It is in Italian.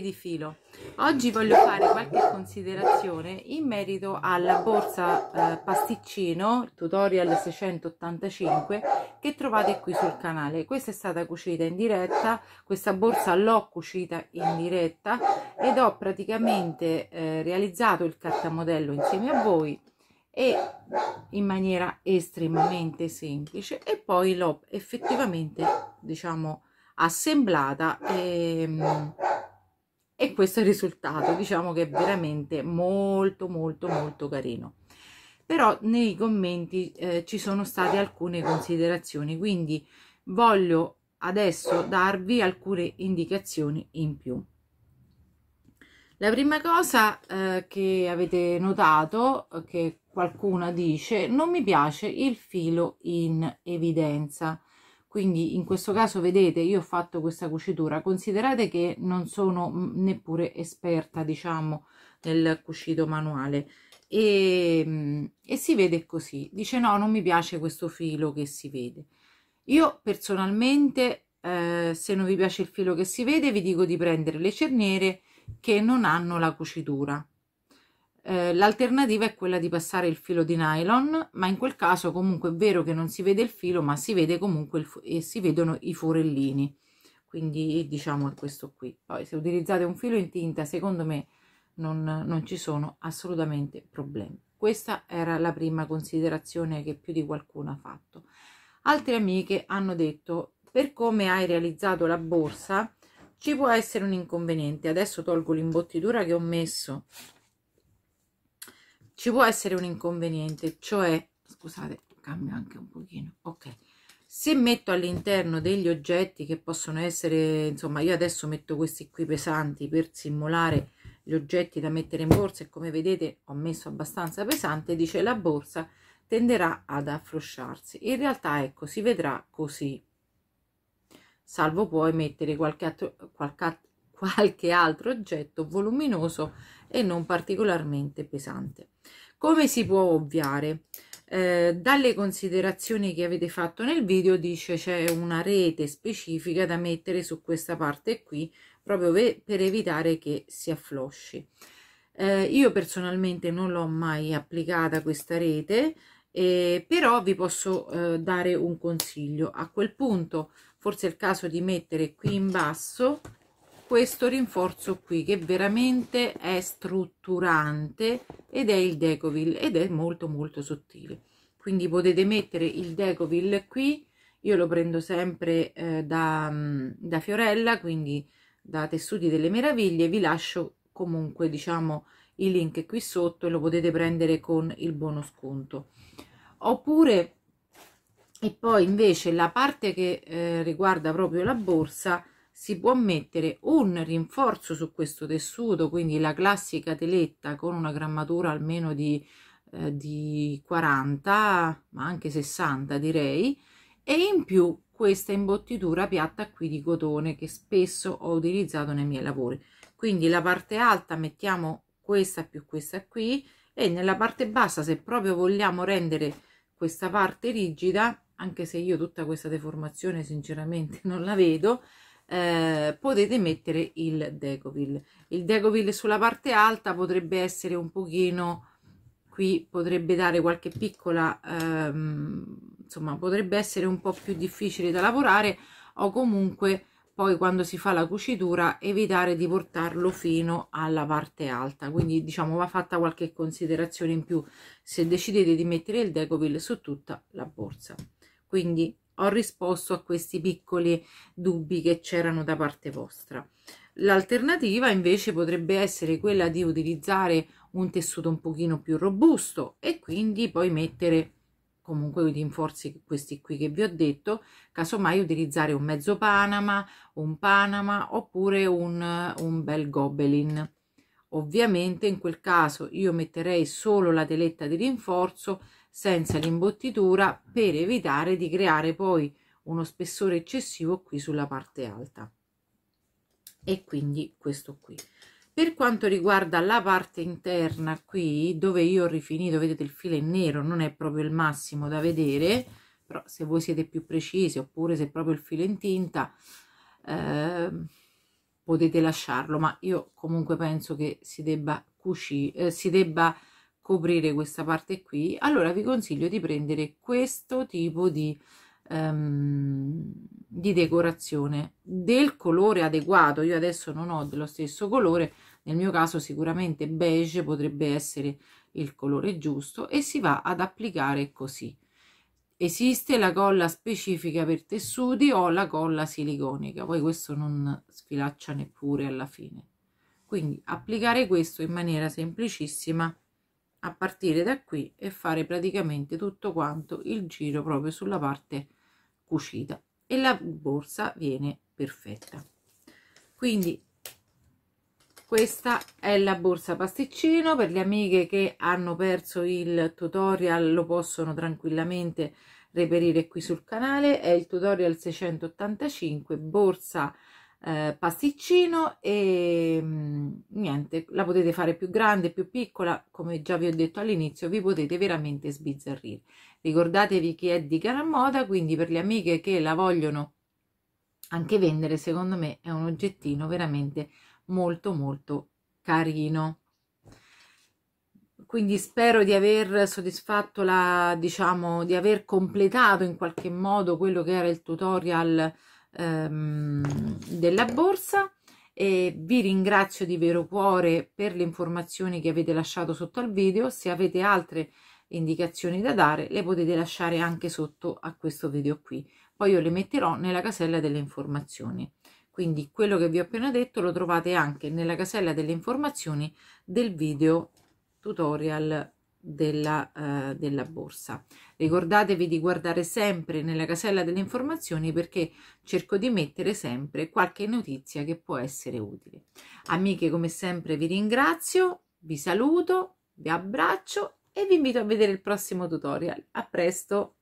di filo. Oggi voglio fare qualche considerazione in merito alla borsa eh, pasticcino tutorial 685 che trovate qui sul canale. Questa è stata cucita in diretta, questa borsa l'ho cucita in diretta ed ho praticamente eh, realizzato il cartamodello insieme a voi e in maniera estremamente semplice e poi l'ho effettivamente diciamo assemblata e mm, e questo è il risultato diciamo che è veramente molto molto molto carino però nei commenti eh, ci sono state alcune considerazioni quindi voglio adesso darvi alcune indicazioni in più la prima cosa eh, che avete notato eh, che qualcuno dice non mi piace il filo in evidenza quindi in questo caso vedete io ho fatto questa cucitura considerate che non sono mm, neppure esperta diciamo nel cucito manuale e, mm, e si vede così dice no non mi piace questo filo che si vede io personalmente eh, se non vi piace il filo che si vede vi dico di prendere le cerniere che non hanno la cucitura eh, l'alternativa è quella di passare il filo di nylon, ma in quel caso comunque è vero che non si vede il filo, ma si vede comunque e si vedono i forellini. Quindi diciamo è questo qui. Poi se utilizzate un filo in tinta, secondo me non, non ci sono assolutamente problemi. Questa era la prima considerazione che più di qualcuno ha fatto. Altre amiche hanno detto per come hai realizzato la borsa ci può essere un inconveniente. Adesso tolgo l'imbottitura che ho messo ci può essere un inconveniente, cioè, scusate, cambio anche un pochino, ok, se metto all'interno degli oggetti che possono essere, insomma, io adesso metto questi qui pesanti per simulare gli oggetti da mettere in borsa e come vedete ho messo abbastanza pesante, dice la borsa tenderà ad affrosciarsi. In realtà, ecco, si vedrà così, salvo poi mettere qualche altro, qualche qualche altro oggetto voluminoso e non particolarmente pesante. Come si può ovviare? Eh, dalle considerazioni che avete fatto nel video dice c'è una rete specifica da mettere su questa parte qui proprio per evitare che si afflosci. Eh, io personalmente non l'ho mai applicata questa rete, eh, però vi posso eh, dare un consiglio. A quel punto forse è il caso di mettere qui in basso questo rinforzo qui che veramente è strutturante ed è il decovil ed è molto molto sottile quindi potete mettere il decovil qui io lo prendo sempre eh, da, mm, da fiorella quindi da tessuti delle meraviglie vi lascio comunque diciamo il link qui sotto e lo potete prendere con il buono sconto oppure e poi invece la parte che eh, riguarda proprio la borsa si può mettere un rinforzo su questo tessuto, quindi la classica teletta con una grammatura almeno di, eh, di 40, ma anche 60 direi, e in più questa imbottitura piatta qui di cotone che spesso ho utilizzato nei miei lavori. Quindi la parte alta mettiamo questa più questa qui e nella parte bassa se proprio vogliamo rendere questa parte rigida, anche se io tutta questa deformazione sinceramente non la vedo, eh, potete mettere il Decoville. Il Decoville sulla parte alta potrebbe essere un pochino, qui potrebbe dare qualche piccola, ehm, insomma potrebbe essere un po' più difficile da lavorare o comunque poi quando si fa la cucitura evitare di portarlo fino alla parte alta quindi diciamo va fatta qualche considerazione in più se decidete di mettere il decoville su tutta la borsa quindi ho risposto a questi piccoli dubbi che c'erano da parte vostra. L'alternativa invece potrebbe essere quella di utilizzare un tessuto un pochino più robusto e quindi poi mettere comunque i rinforzi questi qui che vi ho detto, casomai utilizzare un mezzo Panama, un Panama oppure un, un bel gobelin. Ovviamente in quel caso io metterei solo la teletta di rinforzo senza l'imbottitura per evitare di creare poi uno spessore eccessivo qui sulla parte alta. E quindi questo qui. Per quanto riguarda la parte interna qui, dove io ho rifinito, vedete il filo è nero, non è proprio il massimo da vedere, però se voi siete più precisi oppure se proprio il filo in tinta, eh, potete lasciarlo ma io comunque penso che si debba cucire eh, si debba coprire questa parte qui allora vi consiglio di prendere questo tipo di um, di decorazione del colore adeguato io adesso non ho dello stesso colore nel mio caso sicuramente beige potrebbe essere il colore giusto e si va ad applicare così Esiste la colla specifica per tessuti o la colla siliconica, poi questo non sfilaccia neppure alla fine. Quindi applicare questo in maniera semplicissima a partire da qui e fare praticamente tutto quanto il giro proprio sulla parte cucita e la borsa viene perfetta. Quindi questa è la borsa pasticcino per le amiche che hanno perso il tutorial lo possono tranquillamente reperire qui sul canale è il tutorial 685 borsa eh, pasticcino e mh, mm, niente la potete fare più grande più piccola come già vi ho detto all'inizio vi potete veramente sbizzarrire ricordatevi che è di cara moda quindi per le amiche che la vogliono anche vendere secondo me è un oggettino veramente molto molto carino quindi spero di aver soddisfatto la diciamo di aver completato in qualche modo quello che era il tutorial ehm, della borsa e vi ringrazio di vero cuore per le informazioni che avete lasciato sotto al video se avete altre indicazioni da dare le potete lasciare anche sotto a questo video qui poi io le metterò nella casella delle informazioni quindi quello che vi ho appena detto lo trovate anche nella casella delle informazioni del video tutorial della, eh, della, borsa. Ricordatevi di guardare sempre nella casella delle informazioni perché cerco di mettere sempre qualche notizia che può essere utile. Amiche, come sempre vi ringrazio, vi saluto, vi abbraccio e vi invito a vedere il prossimo tutorial. A presto!